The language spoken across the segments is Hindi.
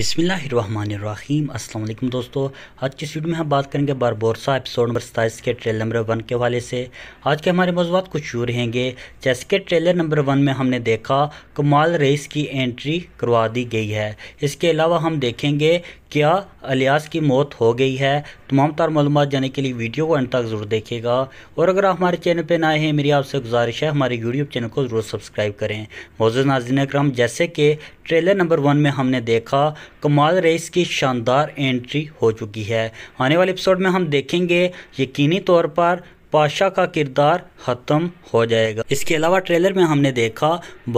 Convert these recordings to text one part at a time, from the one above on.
अस्सलाम वालेकुम दोस्तों आज की वीडियो में हम बात करेंगे बारबोरसा एपिसोड नंबर सताईस के ट्रेलर नंबर वन के हवाले से आज के हमारे मौजूद कुछ यूँ रहेंगे जैसे कि ट्रेलर नंबर वन में हमने देखा कमाल रईस की एंट्री करवा दी गई है इसके अलावा हम देखेंगे क्या अलियास की मौत हो गई है तमाम तार मालूम जाने के लिए वीडियो को अंत तक ज़रूर देखेगा और अगर आप हमारे चैनल पर नए हैं मेरी आपसे गुजारिश है हमारे यूट्यूब चैनल को ज़रूर सब्सक्राइब करें मौजूद नाजिन अक्रम जैसे कि ट्रेलर नंबर वन में हमने देखा कमाल रेस की शानदार एंट्री हो चुकी है आने वाले एपिसोड में हम देखेंगे यकीनी तौर पर पाशा का किरदार ख़त्म हो जाएगा इसके अलावा ट्रेलर में हमने देखा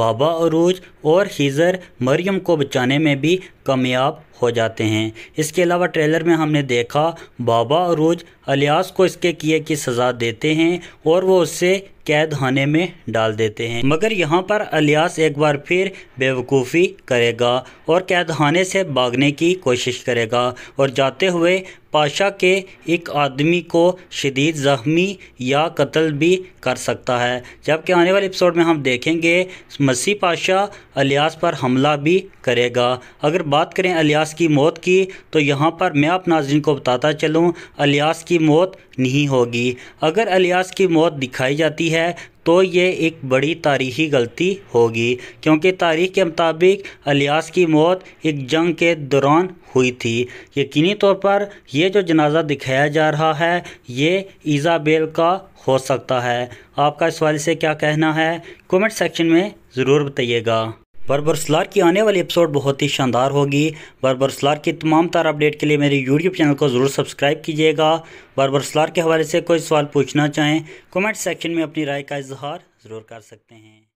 बाबा अरूज और हीज़र मरियम को बचाने में भी कामयाब हो जाते हैं इसके अलावा ट्रेलर में हमने देखा बाबा अरूज अलियास को इसके किए की सज़ा देते हैं और वो उससे कैद खाने में डाल देते हैं मगर यहाँ पर अलियास एक बार फिर बेवकूफ़ी करेगा और कैद खाने से भागने की कोशिश करेगा और जाते हुए पाशा के एक आदमी को शदीद ज़ख्मी या कत्ल भी कर सकता है जबकि आने वाले एपिसोड में हम देखेंगे मसी पाशा अलियास पर हमला भी करेगा अगर बात करें अलियास की मौत की तो यहाँ पर मैं आप नाजरन को बताता चलूँ अलियास की मौत नहीं होगी अगर अलियास की मौत दिखाई जाती है तो ये एक बड़ी तारीखी गलती होगी क्योंकि तारीख के मुताबिक अलियास की मौत एक जंग के दौरान हुई थी यकीनी तौर पर यह जो जनाजा दिखाया जा रहा है ये ईज़ाबेल का हो सकता है आपका इस वाले से क्या कहना है कमेंट सेक्शन में ज़रूर बताइएगा बर्बर स्लार की आने वाली एपिसोड बहुत ही शानदार होगी बर्बर स्लार की तमाम तार अपडेट के लिए मेरे यूट्यूब चैनल को ज़रूर सब्सक्राइब कीजिएगा बर्बर स्लार के हवाले से कोई सवाल पूछना चाहें कमेंट सेक्शन में अपनी राय का इजहार ज़रूर कर सकते हैं